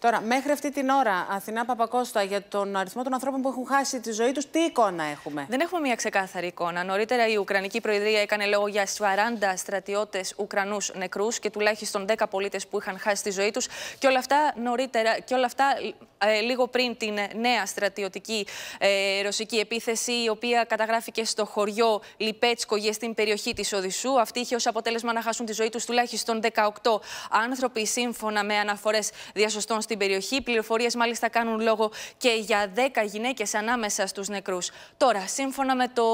Τώρα, μέχρι αυτή την ώρα, Αθηνά Παπακώστα, για τον αριθμό των ανθρώπων που έχουν χάσει τη ζωή τους, τι εικόνα έχουμε. Δεν έχουμε μια ξεκάθαρη εικόνα. Νωρίτερα, η Ουκρανική Προεδρία έκανε λόγο για 40 στρατιώτες Ουκρανούς νεκρούς και τουλάχιστον 10 πολίτες που είχαν χάσει τη ζωή τους. Και όλα αυτά και όλα αυτά ε, λίγο πριν την νέα στρατιωτική ε, ρωσική επίθεση, η οποία καταγράφηκε στο χωριό Λιπέτσκο για στην περιοχή της Οδυσσού. Αυτή είχε ως αποτέλεσμα να χάσουν τη ζωή τους τουλάχιστον 18 άνθρωποι, σύμφωνα με αναφορές διασωστών στην περιοχή. πληροφορίες μάλιστα κάνουν λόγο και για 10 γυναίκες ανάμεσα στους νεκρούς. Τώρα, σύμφωνα με το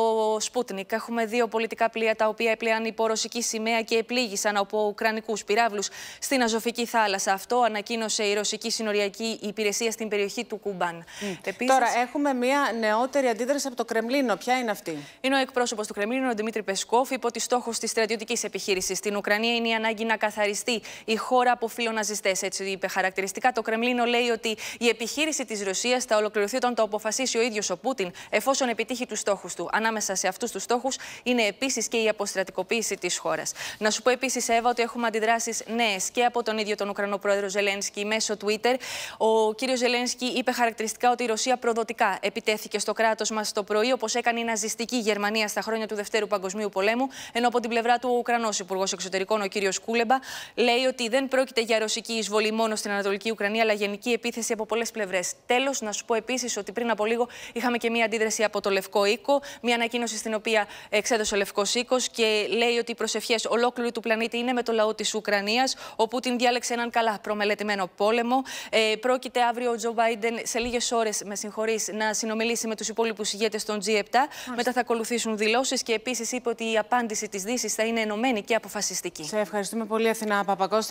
Σπούτνικ, έχουμε δύο πολιτικά πλοία τα οποία έπλεαν ρωσική σημαία και επλήγησαν από ουκρανικούς πυράβλους στην Αζωφική θάλασσα. Αυτό ανακοίνωσε η Ρωσική Συνοριακή Υπηρεσία στην περιοχή του Κουμπάν. Mm. Επίσης... Τώρα, έχουμε μία νεότερη αντίδραση από το Κρεμλίνο. Ποια είναι αυτή. Είναι ο εκπρόσωπος του Κρεμλίνου, ο Δημήτρη Πεσκόφ, είπε ότι στόχο της στρατιωτικής επιχείρησης στην Ουκρανία είναι η ανάγκη να καθαριστεί η χώρα από φιλοναζιστές. Έτσι είπε χαρακτηριστικά το Κρεμλίνο λέει ότι η επιχείρηση της Ρωσίας θα ολοκληρωθεί όταν το αποφασίσει ο ίδιος ο Πούτιν, εφόσον επιτύχει τους στόχους του. Ανάμεσα σε αυτούς τους στόχους είναι επίσης και η αποστρατικοποίηση της χώρας. Να σου πω επίσης, Εύα, ότι έχουμε αντιδράσεις νέες και από τον ίδιο τον Ουκρανό πρόεδρο Ζελένσκι μέσω Twitter. Ο κύριος Ζελένσκι είπε χαρακτηριστικά ότι η Ρωσία προδοτικά επιτέθηκε στο κράτος μας το πρωί, όπως έκανε η ναζιστική Γερμανία στα χρόνια του Δευτέρου Παγκοσμίου Πολέμου, ενώ από την πλευρά του ο Ουκρανός Υπουργός Εξωτερικών, ο κύριος Κούλεμπα, λέει ότι δεν πρόκειται για ρωσική εισβολή μόνο στην Ανατολική Ουκρανία Ουκρανία, αλλά γενική επίθεση από πολλές πλευρές. Τέλος, να σου πω επίσης ότι πριν από λίγο είχαμε και μία αντίδραση από το Λευκό Οίκο, μία ανακοίνωση στην οποία εξέδωσε ο Λευκός Οίκος και λέει ότι οι προσευχές ολόκληρου του πλανήτη είναι με το λαό της Ουκρανίας, όπου την διάλεξε έναν καλά προμελετημένο πόλεμο. Ε, πρόκειται αύριο ο Τζο Βάιντεν σε λίγες ώρες, με συγχωρείς, να συνομιλήσει με τους υπόλοιπους ηγέτες των G7. Άρα. Μετά θα ακολουθήσουν δηλώσεις και επίσης είπε ότι η απάντηση της Δύσης θα είναι ενωμένη και αποφασιστική. Σε ευχαριστούμε πολύ, Αθηνά Παπακώστα.